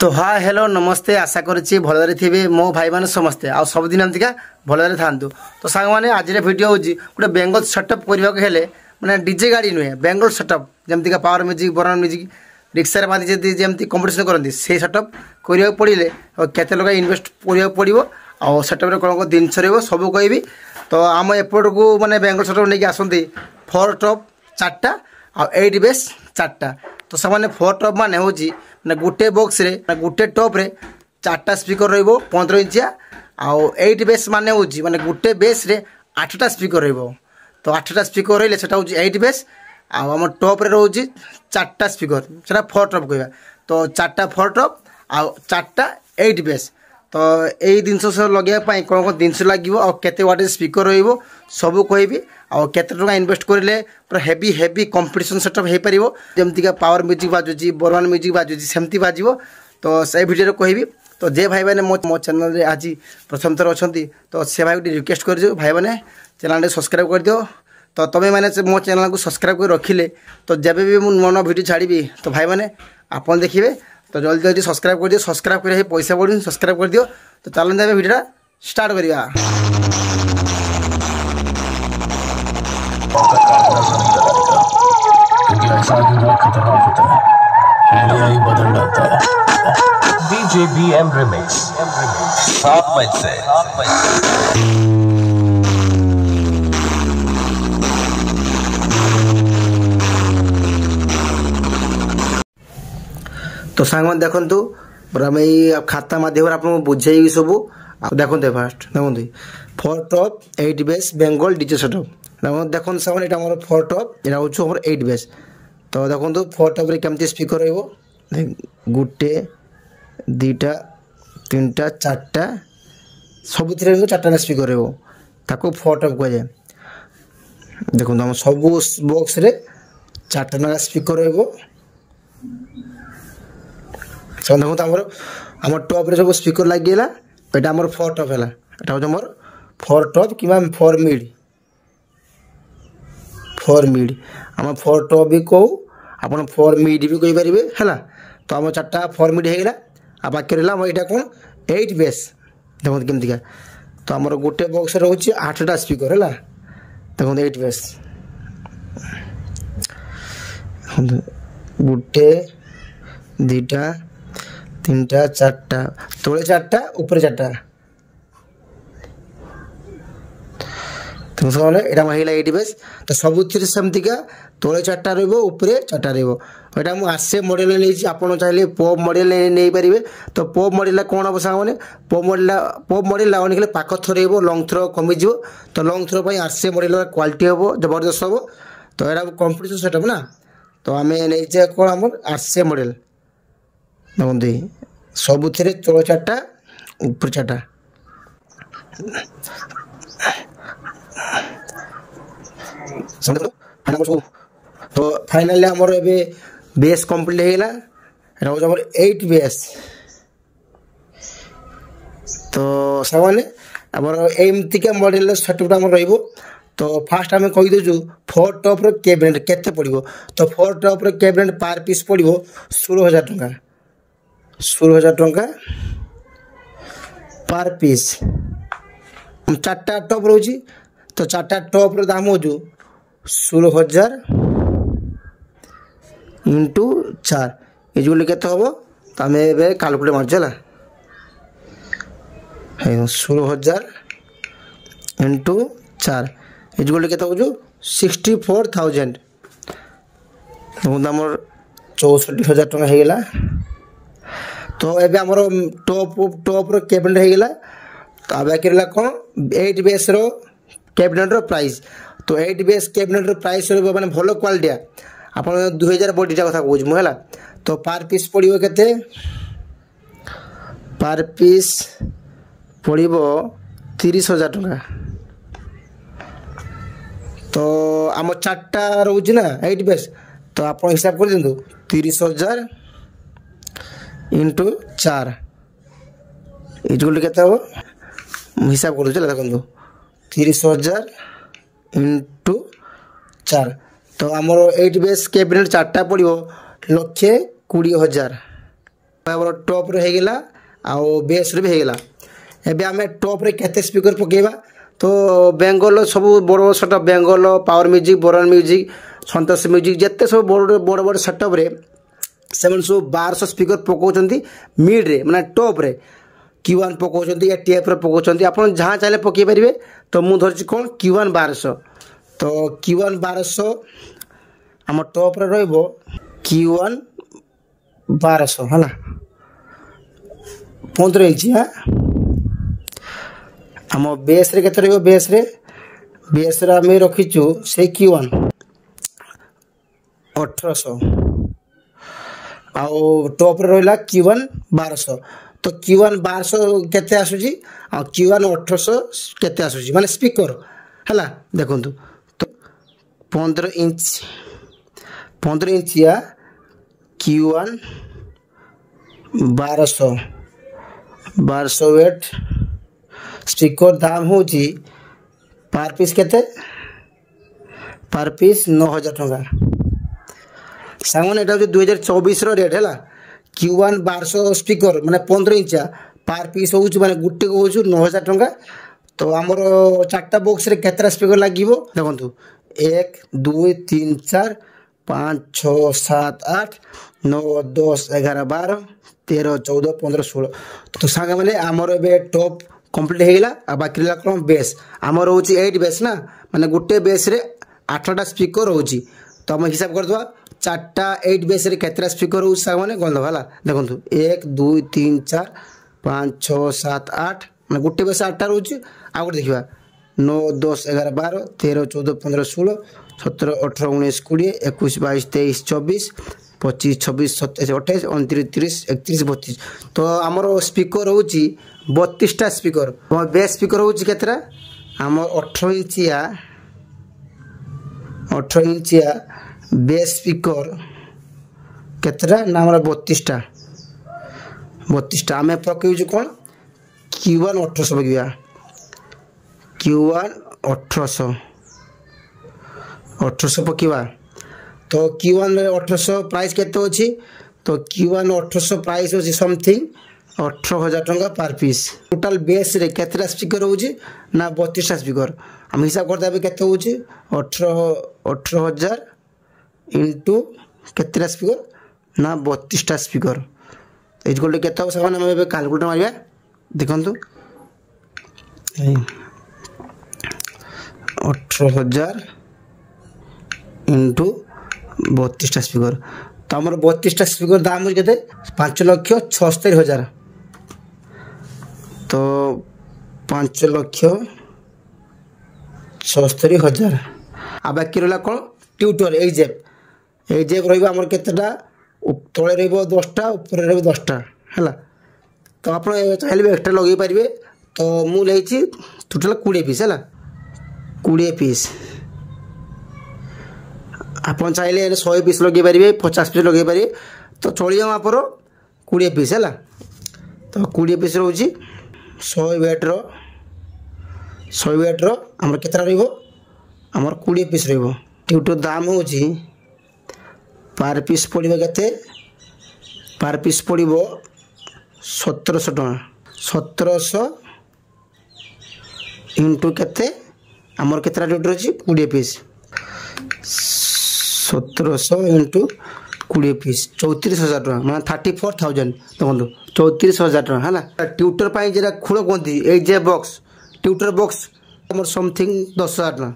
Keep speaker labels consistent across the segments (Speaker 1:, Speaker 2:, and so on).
Speaker 1: তো হ্যাঁ হ্যালো নমস্তে আশা করছি ভালরে থিবে মো ভাইমানে সমস্তে আউ সবুদিন এমতিকা ভালরে থাকতু তো সাংমানে আজের ভিডিও হচ্ছে গোটে বেঙ্গল সটঅপ করা হলে মানে ডিজে গাড়ি নুহে বেঙ্গল সটঅপ যেমতিকা পাওয়ার মিউজিক বরণ মিউজিক রিক্সার বাঁধি যেমতি কম্পিটিশন করতে সেই সটঅপ করা পড়লে কেতে লোক ইনভেস্ট করা পড়ব আউ সটঅপরে কোণ কোণ জিনিস রহব সবু কবি তো আমার এপটকু মানে বেঙ্গল সটঅপ নিয়ে আসতে ফোর টপ চারটা আউ এইট বেস চারটা তো ସେମାନେ ଫୋର୍ ଟପ୍ ମାନେ ହେଉଛି ମାନେ ଗୋଟେ ବକ୍ସରେ ଗୋଟେ ଟପ୍ରେ ଚାରିଟା ସ୍ପିକର୍ ରହିବ ପନ୍ଦର ଇଞ୍ଚିଆ ଆଉ ଏଇଟ୍ ବେସ୍ ମାନେ ହେଉଛି ମାନେ ଗୋଟେ ବେସ୍ରେ ଆଠଟା ସ୍ପିକର୍ ରହିବ ତ ଆଠଟା ସ୍ପିକର୍ ରହିଲେ ସେଟା ହେଉଛି ଏଇଟ୍ ବେସ୍ ଆଉ ଆମ ଟପ୍ରେ ରହୁଛି ଚାରିଟା ସ୍ପିକର୍ ସେଟା ଫୋର୍ ଟପ୍ କହିବା ତ ଚାରିଟା ଫୋର୍ ଟପ୍ ଆଉ ଚାରିଟା ଏଇଟ୍ ବେସ୍ ତ ଏଇ ଜିନିଷ ସବୁ ଲଗାଇବା ପାଇଁ କ'ଣ କ'ଣ ଜିନିଷ ଲାଗିବ ଆଉ କେତେ ୱାଟ୍ ସ୍ପିକର୍ ରହିବ ସବୁ କହିବି ଆଉ କେତେ ଟଙ୍କା ଇନଭେଷ୍ଟ କରିଲେ ପୁରା ହେଭି ହେଭି କମ୍ପିଟିସନ୍ ସେଟଅପ୍ ହୋଇପାରିବ ଯେମିତିକା ପାୱାର ମ୍ୟୁଜିକ୍ ବାଜୁଛି ବର୍ମାନ ମ୍ୟୁଜିକ୍ ବାଜୁଛି ସେମିତି ବାଜିବ ତ ସେ ଭିଡ଼ିଓରେ କହିବି ତ ଯେ ଭାଇମାନେ ମୋ ମୋ ଚ୍ୟାନେଲ୍ରେ ଆଜି ପ୍ରଥମ ଥର ଅଛନ୍ତି ତ ସେ ଭାଇକୁ ଟିକେ ରିକ୍ୱେଷ୍ଟ କରିଦେଉ ଭାଇମାନେ ଚ୍ୟାନେଲ୍ଟି ସବସ୍କ୍ରାଇବ୍ କରିଦିଅ ତ ତୁମେମାନେ ମୋ ଚ୍ୟାନେଲ୍କୁ ସବସ୍କ୍ରାଇବ୍ କରି ରଖିଲେ ତ ଯେବେ ବି ମୁଁ ନୂଆ ନୂଆ ଭିଡ଼ିଓ ଛାଡ଼ିବି ତ ଭାଇମାନେ ଆପଣ ଦେଖିବେ ତ ଜଲ୍ଦି ଜଲ୍ଦି ସବସ୍କ୍ରାଇବ୍ କରିଦିଅ ସବସ୍କ୍ରାଇବ୍ କରିବା ପଇସା ପଡ଼ୁନି ସବସ୍କ୍ରାଇବ୍ କରିଦିଅ ତ ଚାଲନ୍ତୁ ଏବେ ଭିଡ଼ିଓଟା ଷ୍ଟାର୍ଟ କରିବା M Remix. M Remix. Top Mindset. Top Mindset. ତ ସାଙ୍ଗମାନେ ଦେଖନ୍ତୁ ଆମେ ଏଇ ଖାତା ମାଧ୍ୟମରେ ଆପଣଙ୍କୁ ବୁଝେଇବି ସବୁ ଆଉ ଦେଖନ୍ତୁ ଫାର୍ଷ୍ଟ ଦେଖନ୍ତୁ four top eight base Bengal DJ setup ଦେଖନ୍ତୁ ସାଙ୍ଗମାନେ ଏଇଟା ଆମର ଫର୍ ଟପ୍ ଏଇଟା ହେଉଛି ଆମର ଏଇଟ୍ ବେସ୍ ତ ଦେଖନ୍ତୁ ଫର୍ ଟପ୍ରେ କେମିତି ସ୍ପିକର୍ ରହିବ ଗୋଟେ ଦୁଇଟା ତିନିଟା ଚାରିଟା ସବୁଥିରେ ଚାରିଟା ରେସିପି କରିବ ତାକୁ ଫୋର ଟାଇପ୍ କୁହାଯାଏ ଦେଖନ୍ତୁ ଆମ ସବୁ ବକ୍ସରେ ଚାରିଟା ଲେଖା ସ୍ପିକର ରହିବ ସେମାନେ ଦେଖନ୍ତୁ ଆମର ଆମ ଟପ୍ରେ ସବୁ ସ୍ପିକର ଲାଗିଗଲା ଏଇଟା ଆମର ଫୋର ଟପ୍ ହେଲା ଏଇଟା ହେଉଛି ଆମର ଫୋର ଟପ୍ କିମ୍ବା ଫୋର ମିଡ୍ ଫୋର ମିଡ୍ ଆମ ଫୋର ଟପ୍ ବି କହୁ ଆପଣ ଫୋର ମିଡ୍ ବି କହିପାରିବେ ହେଲା ତ ଆମ ଚାରିଟା ଫୋର ମିଡ୍ ହେଇଗଲା ଆଉ ବାକି ରହିଲା ଆମର ଏଇଟା କ'ଣ ଏଇଟ୍ ବେସ୍ ଦେଖନ୍ତୁ କେମିତିକା ତ ଆମର ଗୋଟେ ବକ୍ସରେ ରହୁଛି ଆଠଟା ସ୍ପିକର ହେଲା ଦେଖନ୍ତୁ ଏଇଟ୍ ବେସ୍ ଗୋଟେ ଦୁଇଟା ତିନିଟା ଚାରିଟା ତଳେ ଚାରିଟା ଉପରେ ଚାରିଟା বুঝতে পারলে এটা আমার ହେଇଲା ଏଇଟି ବେସ୍ ତ ସବୁଥିରେ ସେମିତିକା ତଳେ ଚାରିଟା ରହିବ ଉପରେ ଚାରିଟା ରହିବ ଏଇଟା ମୁଁ ଆର୍ସେ ମଡ଼େଲ ନେଇଛି ଆପଣ ଚାହିଁଲେ ପପ୍ ମଡ଼େଲ ନେଇପାରିବେ ତ ପପ୍ ମଡ଼େଲଟା କ'ଣ ହେବ ସାଙ୍ଗମାନେ ପପ୍ ମଡ଼େଲଟା ପପ୍ ମଡ଼େଲଟା ଅନେକଲେ ପାଖ ଥରେଇବ ଲଙ୍ଗ୍ ଥ୍ରୋ କମିଯିବ ତ ଲଙ୍ଗ୍ ଥ୍ରୋ ପାଇଁ ଆର୍ସେ ମଡ଼େଲର କ୍ୱାଲିଟି ହେବ ଜବରଦସ୍ତ ହେବ ତ ଏଇଟା କମ୍ପିଟିସନ୍ ସେଟଅପ୍ ନା ତ ଆମେ ନେଇଛେ କ'ଣ ଆମର ଆର୍ସେ ମଡ଼େଲ ଦେଖନ୍ତୁ ସବୁଥିରେ ତଳ ଚାରିଟା ଉପରେ ଚାରିଟା तो फाइनाल बेस कम्प्लीट हो गला एट बेस तो सर एमती का मडेल सेटअप रो तो फास्ट आम कहीदेजु फोर टप्र कैबिनेट के पड़ो तो फोर टप्र कैबिनेट पार पीस पड़ षोल हजार टाँह षोल हजार टाँह पार पीस चार्टा टप रोची તો ચારટા ટોપર દામ હોજો ষোলো হাজার ইন্টু চার এইগুলো কেতে হব আমি এবার ক্যালকুলেট মারছি হ্যাঁ ষোলো হাজার ইন্টু চার এইগুলো কেতে হচ্ছে সিক্সটি ফোর থাউজেন্ড তখন তো আমার চৌষট্টি হাজার টাকা হয়ে গেল তো এবে আমার টপ টপর ক্যাবিনেট হয়ে গেল তো আবার কি কোণ এইট বেসর କ୍ୟାବିନେଟ୍ର ପ୍ରାଇସ୍ তো এইট বিএস ক্যাবিনেটর প্রাইস হল মানে ভালো কোয়ালিটিয়া আপনার দুই হাজার বডিটা কথা কହୁଛି ମୁଁ ହେଲା ତ ପାର୍ ପିସ୍ ପଡ଼ିବ କେତେ ପାର୍ ପିସ୍ ପଡ଼ିବ ତିରିଶ ହଜାର ଟଙ୍କା ତ ଆମ ଚାରିଟା ରହୁଛି ନା ଏଇଟ୍ ବେସ୍ ତ ଆପଣ ହିସାବ କରିଦିଅନ୍ତୁ ତିରିଶ ହଜାର ଇଣ୍ଟୁ ଚାର ଏଇଠି ଗୋଟେ କେତେ ହେବ ମୁଁ ହିସାବ କରୁଛି ହେଲା ଦେଖନ୍ତୁ তিরিশ হাজার ইন্টু চার তো আমার এইট বেস ক্যাবিনেট চারটা পড়ব লক্ষে কোড়ি হাজার আমার টপ্রে হয়ে গেলা আও বেস্রে বি হয়ে গেলা এবে আমি টপ্রে কেতে স্পিকর পকাইবা তো বেঙ্গল সবু বড় বড় সেটঅপ বেঙ্গল পাওয়ার মিউজিক বরণ মিউজিক সন্তোষ মিউজিক যেতে সব বড় বড় বড় সেটঅপরে ସେମାନେ ସବୁ ବାରଶହ ସ୍ପିକର ପକାଉଛନ୍ତି ମିଡ଼୍ରେ ମାନେ ଟପ୍ରେ क्यू ओन पकाउं ए टी एफ रकाउं आप जहाँ चाहिए पकई पारे तो मुझे कौन क्यू ओन बारश तो क्यू ओन बारश आम टप्रे रू ओन बारश है पंद्रह इंच आम बेस रे रेत बेस रे बेस रे आम रखीचु से क्यू ओन अठरश आ टप्रे रहा क्यू ओन बारश ତ କ୍ୟୁ ୱାନ୍ ବାରଶହ କେତେ ଆସୁଛି ଆଉ କ୍ୟୁ ୱାନ୍ ଅଠରଶହ କେତେ ଆସୁଛି ମାନେ ସ୍ପିକର୍ ହେଲା ଦେଖନ୍ତୁ ତ ପନ୍ଦର ଇଞ୍ଚ ପନ୍ଦର ଇଞ୍ଚିଆ କ୍ୟୁ ୱାନ୍ बारह बार सौ वेट स्टिकर दाम हूँ पर पीस के पर पीस नौ हजार टाँग सांग दुई हजार चौबीस रेट है କ୍ୟୁୱାନ୍ ବାରଶହ ସ୍ପିକର୍ ମାନେ ପନ୍ଦର ଇଞ୍ଚା ପାର୍ ପିସ୍ ହେଉଛି ମାନେ ଗୋଟେକୁ ହେଉଛି ନଅ ହଜାର ଟଙ୍କା ତ ଆମର ଚାରିଟା ବକ୍ସରେ କେତେଟା ସ୍ପିକର୍ ଲାଗିବ ଦେଖନ୍ତୁ ଏକ ଦୁଇ ତିନି ଚାରି ପାଞ୍ଚ ଛଅ ସାତ ଆଠ ନଅ ଦଶ ଏଗାର ବାର ତେର ଚଉଦ ପନ୍ଦର ଷୋହଳ ତ ସାଙ୍ଗମାନେ ଆମର ଏବେ ଟପ୍ କମ୍ପ୍ଲିଟ୍ ହେଇଗଲା ଆଉ ବାକି ରହିଲା କ'ଣ ବେସ୍ ଆମର ହେଉଛି ଏଇଟ୍ ବେସ୍ ନା ମାନେ ଗୋଟେ ବେସ୍ରେ ଆଠଟା ସ୍ପିକର୍ ରହୁଛି ତ ଆମେ ହିସାବ କରିଦେବା চারটা এইট বেসের ক্ষেত্রে স্পিকর হচ্ছে স্যার মানে গন্ধ হল দেখুন এক দুই তিন চার পাঁচ ছ সাত আট মানে গোটে বেশ আটটা রয়েছে আউ গোটে দেখা নো দশ এগারো বারো তেরো চৌদ পনেরো ষোলো সতেরো অঠরো উনিশ কুড়িয়ে একুশ বাইশ তেইশ চব্বিশ পঁচিশ ছবিশ সতেইশ অঠাইশ অনতিরিশ তিরিশ একত্রিশ বত্রিশ তো আমার স্পিকর হচ্ছে বত্রিশটা স্পিকর বেশ স্পিকর হচ্ছে কেতটা আমার অঠর ইঞ্চিয়া অঠর ইঞ্চিয়া बेस स्पीकर कतटा बतीसटा बतीसटा आम पकेज कौन क्यू अठरश पकड़ा क्यू अठरश अठरश पकवा तो क्यू अठरश प्राइस के तो क्यू अठरश प्राइस अच्छे समथिंग अठर हजार टाँह पार पीस टोटाल बेस रे कतटा स्पीकर हो बतीसटा स्पीकर आम हिसाब करते कतर अठर हजार ইন্টু କେତେଟା ସ୍ପିକର ନା ବତିଶଟା ସ୍ପିକର ଇଜ୍କଲ୍ ଟୁ କେତେ ହେବ ସେମାନେ ଆମେ ଏବେ କାଲକୁଲେଟର୍ ମାରିବା ଦେଖନ୍ତୁ ଅଠର ହଜାର ଇଣ୍ଟୁ ବତିଶଟା ସ୍ପିକର ତ ଆମର ବତିଶଟା ସ୍ପିକର ଦାମ ହେଉଛି କେତେ ପାଞ୍ଚ ଲକ୍ଷ ଛଅସ୍ତରୀ ହଜାର ତ ପାଞ୍ଚ ଲକ୍ଷ ଛଅସ୍ତରୀ ହଜାର ଆଉ ବାକି ରହିଲା କ'ଣ ଟ୍ୟୁଟର୍ ଏଇ ଜେପ୍ এই যে রইব আমার কেତେটা ତଳେ ରହିବ ଦଶଟା ଉପରେ ରହିବ ଦଶଟା ହେଲା ତ ଆପଣ ଚାହିଁଲେ ଏକ୍ସଟ୍ରା ଲଗାଇ ପାରିବେ ତ ମୁଁ ନେଇଛି ଟୋଟାଲ୍ କୋଡ଼ିଏ ପିସ୍ ହେଲା କୋଡ଼ିଏ ପିସ୍ ଆପଣ ଚାହିଁଲେ ଏଇନେ ଶହେ ପିସ୍ ଲଗାଇ ପାରିବେ ପଚାଶ ପିସ୍ ଲଗାଇ ପାରିବେ ତ ଚଳିବ ମାପର କୋଡ଼ିଏ ପିସ୍ ହେଲା ତ କୋଡ଼ିଏ ପିସ୍ ରହୁଛି ଶହେ ୱେଟ୍ର ଶହେ ୱେଟ୍ର ଆମର କେତେଟା ରହିବ ଆମର କୋଡ଼ିଏ ପିସ୍ ରହିବ ଟିଉଟର ଦାମ ହେଉଛି পার পিস পড়ব কেতে পার পিস পড়ব সতেরোশো টাকা সতেরোশো ইন্টু কেতে আমার কেতটা রেট রয়েছে কোড়িয়ে পিস সতেরোশো ইন্টু কোড়িয়ে পিস চৌত্রিশ হাজার টাকা মানে থার্টি ফোর থাউজেন্ড দেখুন চৌত্রিশ হাজার টাকা হ্যাঁ টিউটর পাই যেটা খোল কুহতি এই যে বক্স টিউটর বক্স আমার সমথিং দশ হাজার টাকা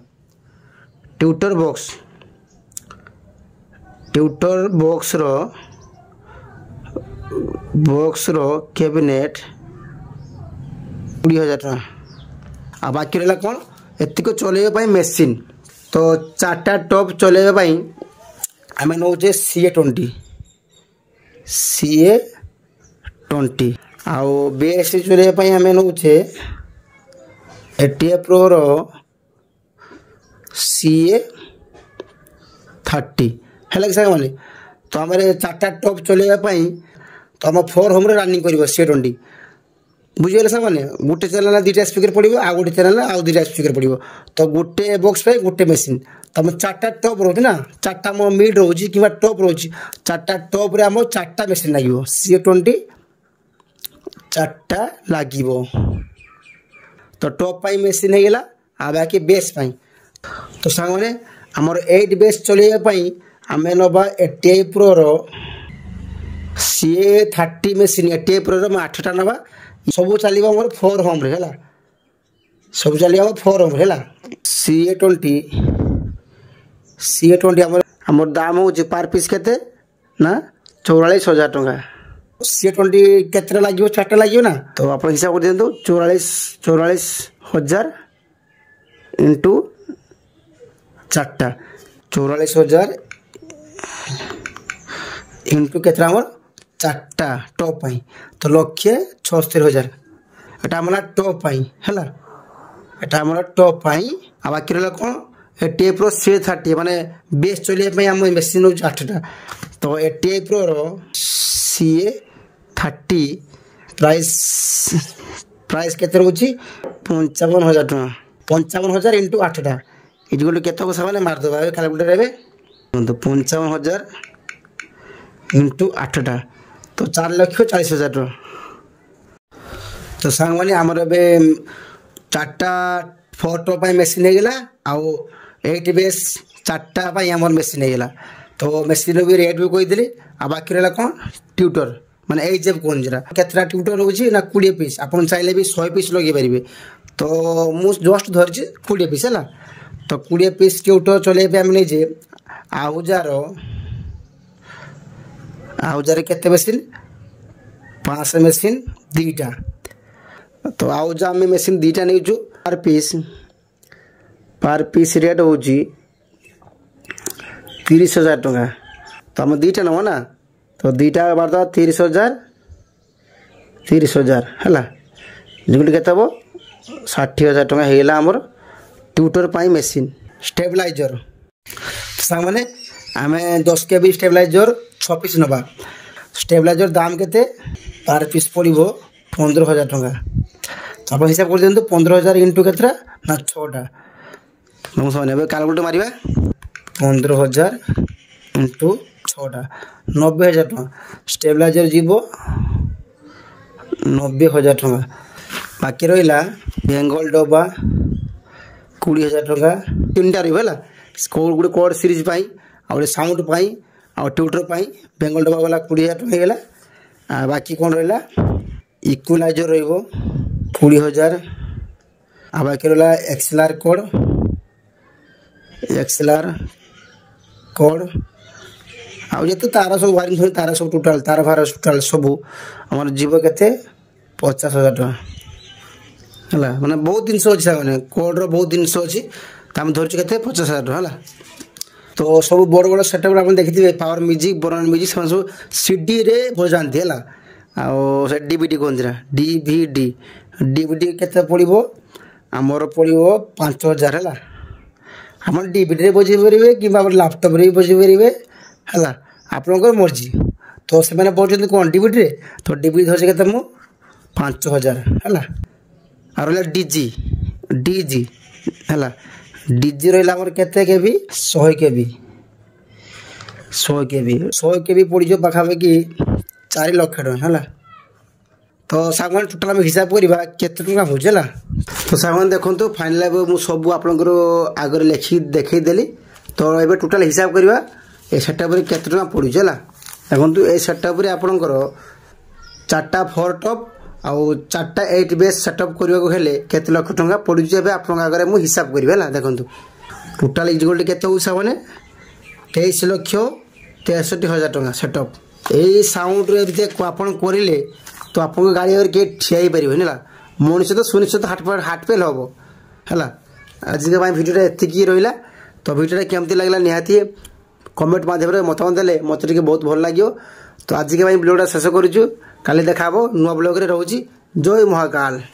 Speaker 1: টিউটর বক্স ଟ୍ୱିଟର ବକ୍ସର ବକ୍ସର କ୍ୟାବିନେଟ୍ କୋଡ଼ିଏ ହଜାର ଟଙ୍କା ଆଉ ବାକି ରହିଲା କ'ଣ ଏତିକ ଚଲେଇବା ପାଇଁ ମେସିନ୍ ତ ଚାରିଟା ଟପ୍ ଚଲେଇବା ପାଇଁ ଆମେ ନେଉଛେ ସିଏ ଟ୍ୱେଣ୍ଟି ସିଏ ଟ୍ୱେଣ୍ଟି ଆଉ ବିଏସ୍ସି ଚଲେଇବା ପାଇଁ ଆମେ ନେଉଛେ ଏଟିଏ ପ୍ରୋର ସିଏ ଥାର୍ଟି ହେଲା କି ସାଙ୍ଗମାନେ ତ ଆମର ଚାରିଟା ଟପ୍ ଚଲେଇବା ପାଇଁ ତୁମ ଫ୍ଲୋର୍ ହୋମ୍ରେ ରନିଂ କରିବ ସିଏ ଟଣ୍ଟି ବୁଝିଗଲେ ସାଙ୍ଗମାନେ ଗୋଟେ ଚ୍ୟାନେଲ୍ ଦୁଇଟା ସ୍ପିକର୍ ପଡ଼ିବ ଆଉ ଗୋଟେ ଚ୍ୟାନେଲ୍ ଆଉ ଦୁଇଟା ସ୍ପିକର୍ ପଡ଼ିବ ତ ଗୋଟେ ବକ୍ସ ପାଇଁ ଗୋଟେ ମେସିନ୍ ତୁମ ଚାରିଟା ଟପ୍ ରହୁଛି ନା ଚାରିଟା ଆମ ମିଡ୍ ରହୁଛି କିମ୍ବା ଟପ୍ ରହୁଛି ଚାରିଟା ଟପ୍ରେ ଆମ ଚାରିଟା ମେସିନ୍ ଲାଗିବ ସିଏ ଟ୍ୱେଣ୍ଟି ଚାରିଟା ଲାଗିବ ତ ଟପ୍ ପାଇଁ ମେସିନ୍ ହେଇଗଲା ଆଉ ବାକି ବେସ୍ ପାଇଁ ତ ସାଙ୍ଗମାନେ ଆମର ଏଇଟ୍ ବେସ୍ ଚଲେଇବା ପାଇଁ आम नवा एटीआई प्रो रे थर्टी मेसीन एटीआई प्रो रहा आठटा नवा सब चल फोर होम रे सब चल फोर होम रे सी ए ट्वेंटी सी ए ट्वेंटी आम दाम हूँ पार पीस के चौरास हजार टाँह सी ए ट्वेंटी के लगे चार्टा लगे ना तो आप हिसाब कर दिखाँ चौरास चौरास हजार इंटु चार चौरास हजार ইন্টু କେତେ ଆମର ଚାରିଟା ଟପ୍ ପାଇଁ ତ ଲକ୍ଷେ ଛଅସ୍ତରୀ ହଜାର ଏଇଟା ଆମର ଟପ୍ ପାଇଁ ହେଲା ଏଇଟା ଆମର ଟପ୍ ପାଇଁ ଆଉ ବାକି ରହିଲା କ'ଣ ଏ ଟେପ୍ର ସେ ଥାର୍ଟି ମାନେ ବେସ୍ ଚଲେଇବା ପାଇଁ ଆମ ମେସିନ୍ ହେଉଛି ଆଠଟା ତ ଏ ଟେପ୍ର ସିଏ ଥାର୍ଟି ପ୍ରାଇସ୍ ପ୍ରାଇସ୍ କେତେ ରହୁଛି ପଞ୍ଚାବନ ହଜାର ଟଙ୍କା ପଞ୍ଚାବନ ହଜାର ଇଣ୍ଟୁ ଆଠଟା ଏଇଠି ଗୋଟେ କେତେ ହେବ ସେମାନେ ମାରିଦେବା ଏବେ କ୍ୟାଲକୁଲେଟର ଏବେ ପଞ୍ଚାବନ ହଜାର ইন্টু আঠটা তো চার লক্ষ চাଳିଶ হাজার ଟଙ୍କା ତ ସାଙ୍ଗମାନେ ଆମର ଏବେ ଚାରିଟା ଫଟୋ ପାଇଁ ମେସିନ୍ ହେଇଗଲା ଆଉ ଏଇଟ୍ ବେସ୍ ଚାରିଟା ପାଇଁ ଆମର ମେସିନ୍ ହେଇଗଲା ତ ମେସିନ୍ର ବି ରେଟ୍ ବି କହିଦେଲି ଆଉ ବାକି ରହିଲା କ'ଣ ଟ୍ୟୁଟର ମାନେ ଏଇଚ୍ ଏଫ୍ କୁହନ୍ତି ଯେଉଁଟା କେତେଟା ଟ୍ୟୁଟର ରହୁଛି ନା କୋଡ଼ିଏ ପିସ୍ ଆପଣ ଚାହିଁଲେ ବି ଶହେ ପିସ୍ ଲଗାଇ ପାରିବେ ତ ମୁଁ ଜଷ୍ଟ ଧରିଛି କୋଡ଼ିଏ ପିସ୍ ହେଲା ତ କୋଡ଼ିଏ ପିସ୍ ଟ୍ୟୁଟର ଚଲାଇବା ପାଇଁ ଆମେ ନେଇଛେ ଆଉ ଯାହାର आउजार केत मेसीन पांच मेसीन दीटा तो आउजा आम मेसीन दीटा नहीं जो per piece per piece rate हो तीस हजार टाँह तो आम दीटा नब ना तो दीटा बार दवा तीस हजार तीस हजार है जो कत षाठी हजार टाँह होमर ट्यूटर पर मेसीन स्टेबिलइर साने ଆମେ ଦଶ କେ ବି ଷ୍ଟେବଲାଇଜର୍ ଛଅ ପିସ୍ ନେବା ଷ୍ଟେବଲାଇଜର୍ ଦାମ୍ କେତେ ପାର୍ ପିସ୍ ପଡ଼ିବ ପନ୍ଦର ହଜାର ଟଙ୍କା ଆପଣ ହିସାବ କରିଦିଅନ୍ତୁ ପନ୍ଦର ହଜାର ଇଣ୍ଟୁ କେତେଟା ନା ଛଅଟା ମୁଁ ସେମାନେ ଏବେ କାଲକୁଲେଟ୍ ମାରିବା ପନ୍ଦର ହଜାର ଇଣ୍ଟୁ ଛଅଟା ନବେ ହଜାର ଟଙ୍କା ଷ୍ଟେବଲାଇଜର୍ ଯିବ ନବେ ହଜାର ଟଙ୍କା ବାକି ରହିଲା ବେଙ୍ଗଲ ଡବା କୋଡ଼ିଏ ହଜାର ଟଙ୍କା ତିନିଟା ରହିବ ହେଲା କେଉଁ ଗୋଟେ କୋଡ଼ ସିରିଜ୍ ପାଇଁ ଗୋଟେ ସାଉଣ୍ଡ ପାଇଁ ଆଉ ଟ୍ୟୁଟର୍ ପାଇଁ ବେଙ୍ଗଲ ଡବା ଗଲା କୋଡ଼ିଏ ହଜାର ଟଙ୍କା ହେଇଗଲା ବାକି କ'ଣ ରହିଲା ଇକ୍ୱଲାଇଜର୍ ରହିବ କୋଡ଼ିଏ ହଜାର ଆଉ ବାକି ରହିଲା ଏକ୍ସଲାର୍ କୋଡ଼୍ ଏକ୍ସଲାର୍ କୋଡ଼୍ ଆଉ ଯେତେ ତାର ସବୁ ୱାରିଂ ସବୁ ତାର ସବୁ ଟୋଟାଲ୍ ତାର ଭାର ଟୋଟାଲ୍ ସବୁ ଆମର ଯିବ କେତେ ପଚାଶ ହଜାର ଟଙ୍କା ହେଲା ମାନେ ବହୁତ ଜିନିଷ ଅଛି ସାର୍ ମାନେ କୋଡ଼୍ର ବହୁତ ଜିନିଷ ଅଛି ତ ଆମେ ଧରିଛୁ କେତେ ପଚାଶ ହଜାର ଟଙ୍କା ହେଲା ତ ସବୁ ବଡ଼ ବଡ଼ সেটঅপ ଆପଣ ଦେଖିଥିବେ পাওয়ার ମ୍ୟୁଜିକ୍ ବରଣ ମ୍ୟୁଜିକ୍ ସେମାନେ ସବୁ ସିଡ଼ିରେ ବଜାନ୍ତି ହେଲା ଆଉ ସେ ଡି ବି ଡି କୁହନ୍ତି ନା D D D V B D କେତେ ପଡ଼ିବ ଆମର ପଡ଼ିବ ପାଞ୍ଚ ହଜାର ହେଲା ଆପଣ ଡିଭିଡିରେ ବଜେଇ ପାରିବେ କିମ୍ବା ଆମର ଲ୍ୟାପଟପ୍ରେ ବି ବଜେଇ ପାରିବେ ହେଲା ଆପଣଙ୍କର ମର୍ଜି ତ ସେମାନେ ବଜୁଛନ୍ତି କ'ଣ ଡିଭିଡିରେ ତ ଡିଭିଡି ଧରିଛି କେତେ ମୁଁ ପାଞ୍ଚ ହଜାର ହେଲା ଆଉ ରହିଲା ଡି ଜି ଡି ଜି ହେଲା ଡିଜି ରହିଲା ଆମର କେତେ କେ ବି ଶହେ କେ ବି ଶହେ କେ ବି ଶହେ କେ ବି ପଡ଼ିଯିବ ପାଖାପାଖି ଚାରି ଲକ୍ଷ ଟଙ୍କା ହେଲା ତ ସାଙ୍ଗମାନେ ଟୋଟାଲ୍ ଆମେ ହିସାବ କରିବା କେତେ ଟଙ୍କା ହେଉଛି ହେଲା ତ ସାଙ୍ଗମାନେ ଦେଖନ୍ତୁ ଫାଇନାଲ୍ ଏବେ ମୁଁ ସବୁ ଆପଣଙ୍କର ଆଗରେ ଲେଖିକି ଦେଖେଇଦେଲି ତ ଏବେ ଟୋଟାଲ୍ ହିସାବ କରିବା ଏ ସେଟ୍ଟା ଉପରେ କେତେ ଟଙ୍କା ପଡ଼ୁଛି ହେଲା ଦେଖନ୍ତୁ ଏ ସେଟ୍ଟା ଉପରେ ଆପଣଙ୍କର ଚାରିଟା ଫୋର୍ ଟପ୍ ଆଉ ଚାରିଟା ଏଇଟ୍ ବେସ୍ ସେଟଅପ୍ କରିବାକୁ ହେଲେ କେତେ ଲକ୍ଷ ଟଙ୍କା ପଡ଼ୁଛି ଏବେ ଆପଣଙ୍କ ଆଗରେ ମୁଁ ହିସାବ କରିବି ହେଲା ଦେଖନ୍ତୁ ଟୋଟାଲ୍ ଇଜିଗୋଲ୍ଟି କେତେ ହେଉଛି ସାମାନେ ତେଇଶ ଲକ୍ଷ ତେଷଠି ହଜାର ଟଙ୍କା ସେଟଅପ୍ ଏଇ ସାଉଣ୍ଡରେ ଯଦି ଆପଣ କରିଲେ ତ ଆପଣଙ୍କ ଗାଡ଼ି ଆଗରେ କିଏ ଠିଆ ହେଇପାରିବେନି ହେଲା ମଣିଷ ତ ସୁନିଶ୍ଚିତ ହାର୍ଟ ଫେଲ୍ ହେବ ହେଲା ଆଜିକା ପାଇଁ ଭିଡ଼ିଓଟା ଏତିକି ରହିଲା ତ ଭିଡ଼ିଓଟା କେମିତି ଲାଗିଲା ନିହାତି କମେଣ୍ଟ ମାଧ୍ୟମରେ ମତାମତ ଦେଲେ ମୋତେ ଟିକେ ବହୁତ ଭଲ ଲାଗିବ ତ ଆଜିକା ପାଇଁ ଭିଡ଼ିଓଟା ଶେଷ କରୁଛୁ କାଲି ଦେଖା ହେବ ନୂଆ ବ୍ଲଗ୍ରେ ରହୁଛି ଜୟ ମହାକାଳ